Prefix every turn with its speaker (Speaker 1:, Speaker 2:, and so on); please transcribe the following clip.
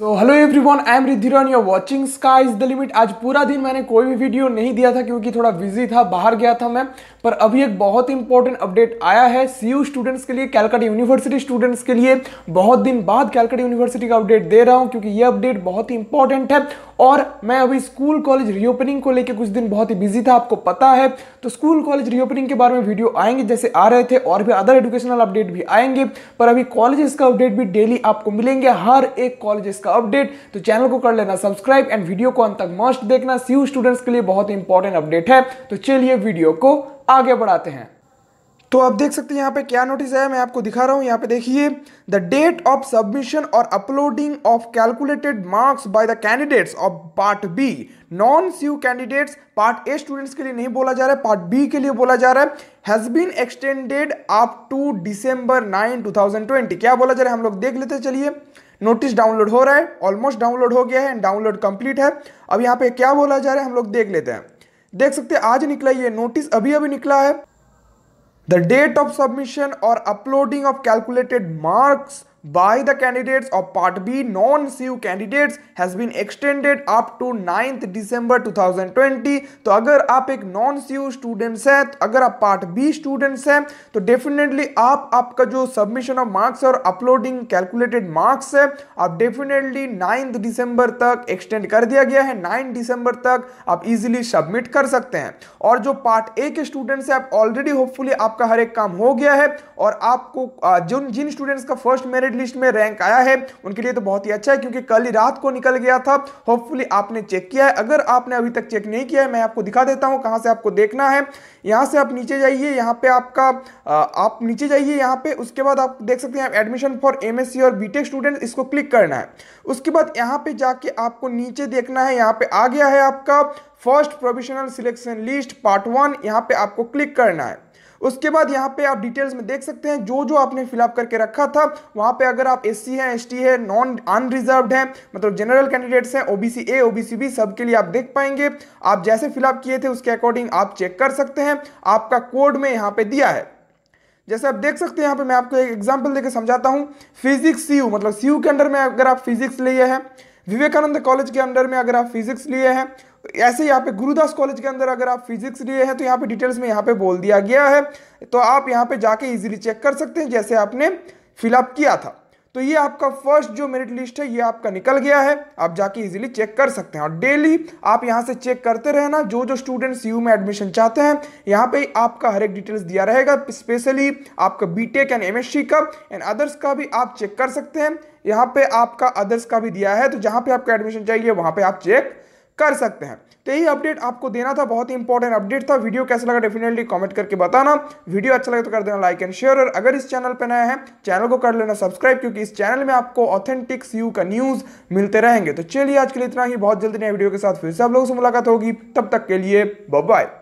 Speaker 1: तो hello everyone I am Ridhiran you're watching sky is the limit आज पूरा दिन मैंने कोई भी वीडियो नहीं दिया था क्योंकि थोड़ा बिजी था बाहर गया था मैं पर अभी एक बहुत इंपॉर्टेंट अपडेट आया है यू स्टूडेंट्स के लिए कैलकाटा यूनिवर्सिटी स्टूडेंट्स के लिए बहुत दिन बाद कैलकाटा यूनिवर्सिटी का अपडेट दे रहा हूँ क्योंकि ये अपडेट बहुत ही इंपॉर्टेंट है और मैं अभी स्कूल कॉलेज रीओपनिंग को लेकर कुछ दिन बहुत ही बिजी था आपको पता है तो स्कूल कॉलेज रीओपनिंग के बारे में वीडियो आएंगे जैसे आ रहे थे और भी अदर एजुकेशनल अपडेट भी आएंगे पर अभी कॉलेजेस का अपडेट भी डेली आपको मिलेंगे हर एक कॉलेजेस का का अपडेट तो चैनल को कर लेना सब्सक्राइब एंड वीडियो को अंत तक मस्ट देखना सी स्टूडेंट्स के लिए बहुत इंपॉर्टेंट अपडेट है तो चलिए वीडियो को आगे बढ़ाते हैं तो आप देख सकते हैं यहाँ पे क्या नोटिस है मैं आपको दिखा रहा हूँ यहाँ पे देखिए द डेट ऑफ सबमिशन और uploading of calculated marks by the candidates of part B non C candidates part A students के लिए नहीं बोला जा रहा है पार्ट बी के लिए बोला जा रहा है has been extended up to December nine to क्या बोला जा रहा है हम लोग देख लेते चलिए नोटिस डाउनलोड हो रहा है ऑलमोस्ट डाउनलोड हो गया है एंड डाउनलोड कंप्लीट है अब यहाँ पे क्या बोला जा रहा है हम लोग देख लेते हैं देख सकते हैं आज निकला ये नोटिस अभी अभी निकला है The date of submission or uploading of calculated marks by the candidates of Part B non-CU candidates has been extended up to 9th December 2020 तो अगर आप एक नॉन सीयू स्टूडेंट्स हैं तो अगर आप पार्ट बी स्टूडेंट्स हैं तो डेफिनेटली आप आपका जो सबमिशन ऑफ मार्क्स और अपलोडिंग कैलकुलेटेड मार्क्स है आप डेफिनेटली 9th दिसंबर तक एक्सटेंड कर दिया गया है 9 दिसंबर तक आप इजीली सबमिट कर सकते हैं और जो पार्ट ए के स्टूडेंट्स हैं आप ऑलरेडी होपफुली आपका हर एक काम हो गया है और आपको जिन जिन स्टूडेंट्स का फर्स्ट मेरिट लिस्ट में रैंक आया है उनके लिए तो बहुत ही अच्छा है क्योंकि कल ही रात को निकल गया था होपफुली आपने चेक किया है अगर आपने अभी तक चेक नहीं किया है मैं आपको दिखा देता हूँ कहाँ से आपको देखना है यहाँ से आप नीचे जाइए यहाँ पे आपका आप नीचे जाइए यहाँ पे उसके बाद आप देख सकते हैं एडमिशन फॉर एमएससी और बीटेक स्टूडेंट इसको क्लिक करना है उसके बाद यहाँ पे जाके आपको नीचे देखना है यहाँ पे आ गया है आपका first provisional selection list part one यहाँ पे आपको क्लिक करना है उसके बाद यहाँ पे आप डिटेल्स में देख सकते हैं जो जो आपने फिलअप करके रखा था वहाँ पे अगर आप एस हैं एस है नॉन अनरिजर्व है मतलब जनरल कैंडिडेट्स हैं ओबीसी ए ओबीसी बी सबके लिए आप देख पाएंगे आप जैसे फिलअप किए थे उसके अकॉर्डिंग आप चेक कर सकते हैं आपका कोड में यहाँ पे दिया है जैसे आप देख सकते हैं यहाँ पे मैं आपको एक एग्जांपल देकर समझाता हूँ फिजिक्स सी मतलब सी के अंडर में अगर आप फिजिक्स लिए हैं विवेकानंद कॉलेज के अंडर में अगर आप फिजिक्स लिए हैं ऐसे यहाँ पे गुरुदास कॉलेज के अंदर अगर आप फिजिक्स लिए हैं तो यहाँ पे डिटेल्स में यहाँ पे बोल दिया गया है तो आप यहाँ पे जाके इजीली चेक कर सकते हैं जैसे आपने फिलअप किया था तो ये आपका फर्स्ट जो मेरिट लिस्ट है ये आपका निकल गया है आप जाके इजीली चेक कर सकते हैं और डेली आप यहाँ से चेक करते रहना जो जो स्टूडेंट्स यू में एडमिशन चाहते हैं यहाँ पे आपका हर एक डिटेल्स दिया रहेगा स्पेशली आपका बीटेक एंड एमएससी का एंड अदर्स का भी आप चेक कर सकते हैं यहाँ पे आपका अदर्स का भी दिया है तो जहाँ पे आपका एडमिशन चाहिए वहाँ पर आप चेक कर सकते हैं तो यही अपडेट आपको देना था बहुत ही इंपॉर्टेंट अपडेट था वीडियो कैसा लगा डेफिनेटली कमेंट करके बताना वीडियो अच्छा लगे तो कर देना लाइक एंड शेयर और अगर इस चैनल पर नया है चैनल को कर लेना सब्सक्राइब क्योंकि इस चैनल में आपको ऑथेंटिक सीयू का न्यूज़ मिलते रहेंगे तो चलिए आज के लिए इतना ही बहुत जल्दी नए वीडियो के साथ फिर से आप लोगों से मुलाकात होगी तब तक के लिए बाय